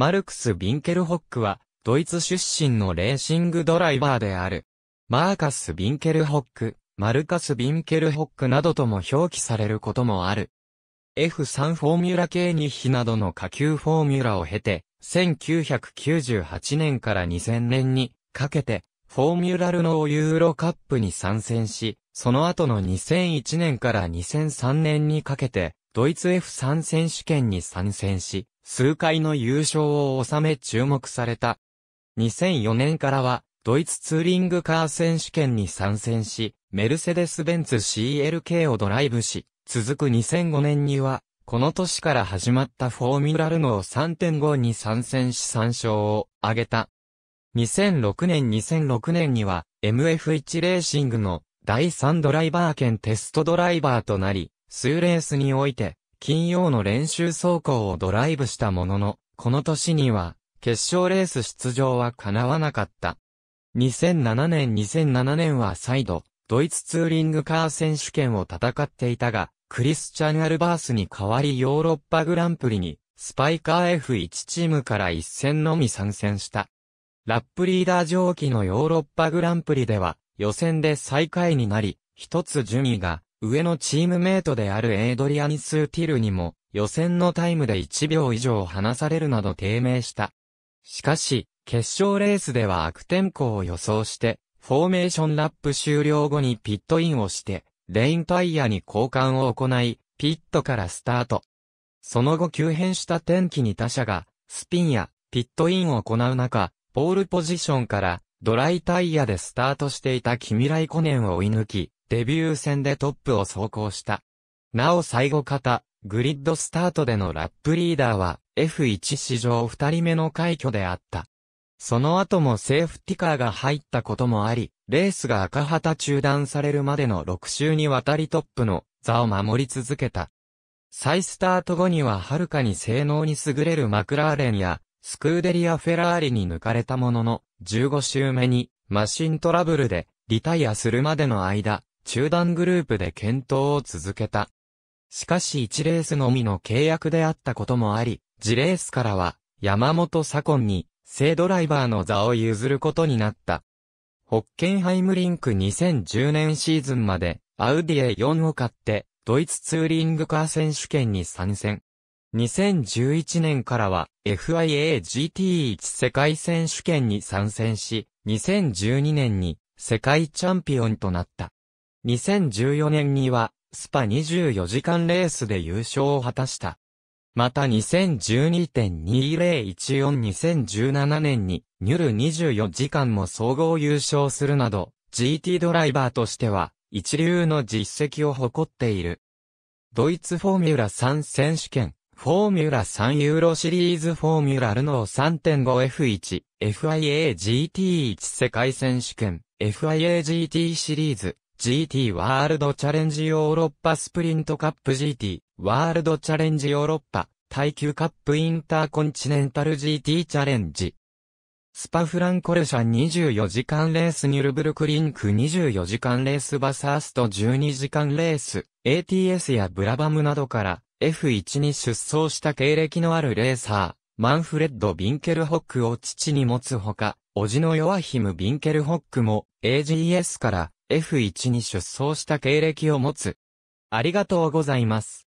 マルクス・ビンケルホックは、ドイツ出身のレーシングドライバーである。マーカス・ビンケルホック、マルカス・ビンケルホックなどとも表記されることもある。F3 フォーミュラ系日比などの下級フォーミュラを経て、1998年から2000年にかけて、フォーミュラルのユーロカップに参戦し、その後の2001年から2003年にかけて、ドイツ F3 選手権に参戦し、数回の優勝を収め注目された。2004年からは、ドイツツーリングカー選手権に参戦し、メルセデス・ベンツ CLK をドライブし、続く2005年には、この年から始まったフォーミュラルの3.5に参戦し参勝を挙げた。2006年2006年には MF1 レーシングの第3ドライバー兼テストドライバーとなり、数レースにおいて、金曜の練習走行をドライブしたものの、この年には、決勝レース出場は叶わなかった。2007年2007年は再度、ドイツツーリングカー選手権を戦っていたが、クリスチャン・アルバースに代わりヨーロッパグランプリに、スパイカー F1 チームから一戦のみ参戦した。ラップリーダー上記のヨーロッパグランプリでは、予選で最下位になり、一つ順位が上のチームメイトであるエイドリアニス・ティルにも、予選のタイムで1秒以上離されるなど低迷した。しかし、決勝レースでは悪天候を予想して、フォーメーションラップ終了後にピットインをして、レインタイヤに交換を行い、ピットからスタート。その後急変した天気に他社が、スピンやピットインを行う中、ポールポジションから、ドライタイヤでスタートしていたキミライコネンを追い抜き、デビュー戦でトップを走行した。なお最後方、グリッドスタートでのラップリーダーは F1 史上二人目の快挙であった。その後もセーフティカーが入ったこともあり、レースが赤旗中断されるまでの6週にわたりトップの座を守り続けた。再スタート後にははるかに性能に優れるマクラーレンやスクーデリア・フェラーリに抜かれたものの、15週目にマシントラブルでリタイアするまでの間、中団グループで検討を続けた。しかし1レースのみの契約であったこともあり、次レースからは山本左近に正ドライバーの座を譲ることになった。ホッケンハイムリンク2010年シーズンまでアウディエ4を買ってドイツツーリングカー選手権に参戦。2011年からは FIAGT1 世界選手権に参戦し、2012年に世界チャンピオンとなった。2014年には、スパ24時間レースで優勝を果たした。また2012.20142017年に、ニュル24時間も総合優勝するなど、GT ドライバーとしては、一流の実績を誇っている。ドイツフォーミュラ3選手権、フォーミュラ3ユーロシリーズフォーミュラルノー 3.5F1、FIA GT1 世界選手権、FIA GT シリーズ、GT ワールドチャレンジヨーロッパスプリントカップ GT ワールドチャレンジヨーロッパ耐久カップインターコンチネンタル GT チャレンジスパフランコルシャ24時間レースニュルブルクリンク24時間レースバサースト12時間レース ATS やブラバムなどから F1 に出走した経歴のあるレーサーマンフレッド・ビンケルホックを父に持つほか、オジのヨアヒム・ビンケルホックも AGS から F1 に出走した経歴を持つ。ありがとうございます。